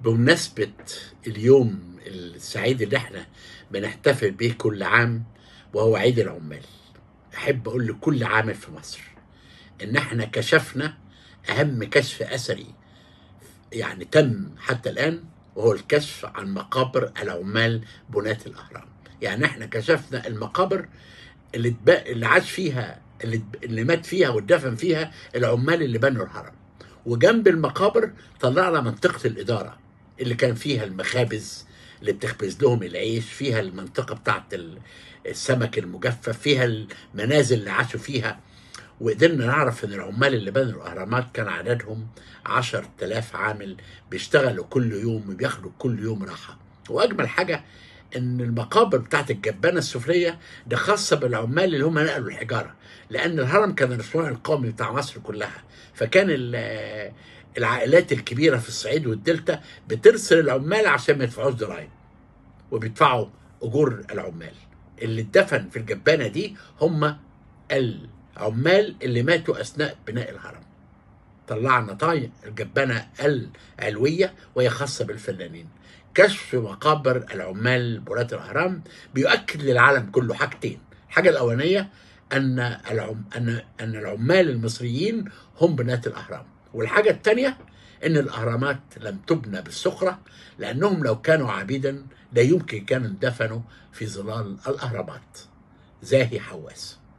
بمناسبة اليوم السعيد اللي احنا بنحتفل به كل عام وهو عيد العمال أحب أقول لكل عامل في مصر إن احنا كشفنا أهم كشف أثري يعني تم حتى الآن وهو الكشف عن مقابر العمال بناة الأهرام يعني احنا كشفنا المقابر اللي, اللي عاش فيها اللي, اللي مات فيها واتدفن فيها العمال اللي بنوا الهرم وجنب المقابر طلعنا منطقة الإدارة اللي كان فيها المخابز اللي بتخبز لهم العيش فيها المنطقه بتاعت السمك المجفف فيها المنازل اللي عاشوا فيها وقدرنا نعرف ان العمال اللي بنوا الاهرامات كان عددهم 10000 عامل بيشتغلوا كل يوم وبياخدوا كل يوم راحه واجمل حاجه ان المقابر بتاعت الجبانه السفليه ده خاصه بالعمال اللي هم نقلوا الحجاره لان الهرم كان الصنع القومي بتاع مصر كلها فكان العائلات الكبيره في الصعيد والدلتا بترسل العمال عشان ما يدفعوش ضرائب وبيدفعوا اجور العمال اللي اتدفن في الجبانه دي هم العمال اللي ماتوا اثناء بناء الهرم طلعنا طاي الجبانة العلوية وهي خاصة بالفنانين كشف مقابر العمال براة الأهرام بيؤكد للعالم كله حاجتين الحاجة الأولانية أن العم... أن أن العمال المصريين هم بناة الأهرام والحاجة الثانية أن الأهرامات لم تبنى بالسخرة لأنهم لو كانوا عبيدا لا يمكن كانوا اندفنوا في ظلال الأهرامات زاهي حواس